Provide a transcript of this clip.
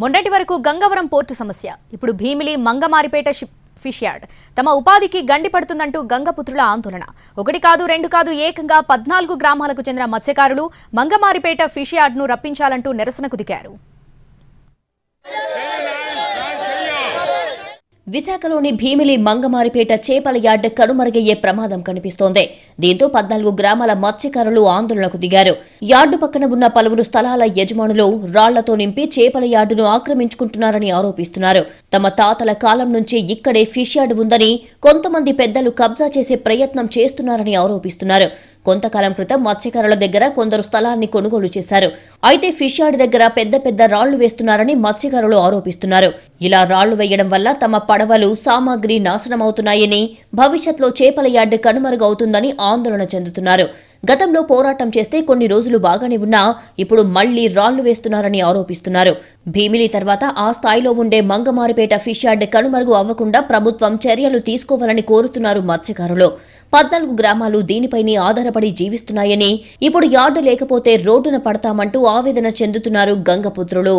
మొన్నటి వరకు గంగవరం పోర్టు సమస్య ఇప్పుడు Bheemili Mangamaripeta ship fish yard తమ ఉపాధికి గండి పడుతుందంటూ గంగపుత్రుల ఆందోళన ఒకటి కాదు రెండు కాదు ఏకంగా పద్నాలుగు గ్రామాలకు చెందిన మత్స్యకారులు మంగమారిపేట ఫిష్ యార్డ్ను రప్పించాలంటూ నిరసనకు దిగారు విశాఖలోని భీమిలి మంగమారిపేట చేపల యార్డ్ కనుమరుగయ్యే ప్రమాదం కనిపిస్తోంది దీంతో పద్నాలుగు గ్రామాల మత్స్యకారులు ఆందోళనకు దిగారు యార్డు పక్కన ఉన్న పలువురు స్థలాల యజమానులు రాళ్లతో నింపి చేపల యార్డును ఆక్రమించుకుంటున్నారని ఆరోపిస్తున్నారు తమ తాతల కాలం నుంచి ఇక్కడే ఫిష్ యార్డ్ ఉందని కొంతమంది పెద్దలు కబ్జా చేసే ప్రయత్నం చేస్తున్నారని ఆరోపిస్తున్నారు కొంతకాలం క్రితం మత్స్యకారుల దగ్గర కొందరు స్థలాన్ని కొనుగోలు చేశారు అయితే ఫిష్ యార్డ్ దగ్గర పెద్ద పెద్ద రాళ్లు వేస్తున్నారని మత్స్యకారులు ఆరోపిస్తున్నారు ఇలా రాళ్లు వేయడం వల్ల తమ పడవలు సామాగ్రి నాశనమవుతున్నాయని భవిష్యత్లో చేపల యార్డ్ కనుమరుగవుతుందని ఆందోళన చెందుతున్నారు గతంలో పోరాటం చేస్తే కొన్ని రోజులు బాగానే ఉన్నా ఇప్పుడు మళ్లీ రాళ్లు వేస్తున్నారని ఆరోపిస్తున్నారు భీమిలి తర్వాత ఆ స్థాయిలో ఉండే మంగమారిపేట ఫిష్ యార్డ్ కనుమరుగు అవ్వకుండా ప్రభుత్వం చర్యలు తీసుకోవాలని కోరుతున్నారు మత్స్యకారులు పద్నాలుగు గ్రామాలు దీనిపైనే ఆధారపడి జీవిస్తున్నాయని ఇప్పుడు యార్డు లేకపోతే రోడ్డున పడతామంటూ ఆవేదన చెందుతున్నారు గంగపుత్రులు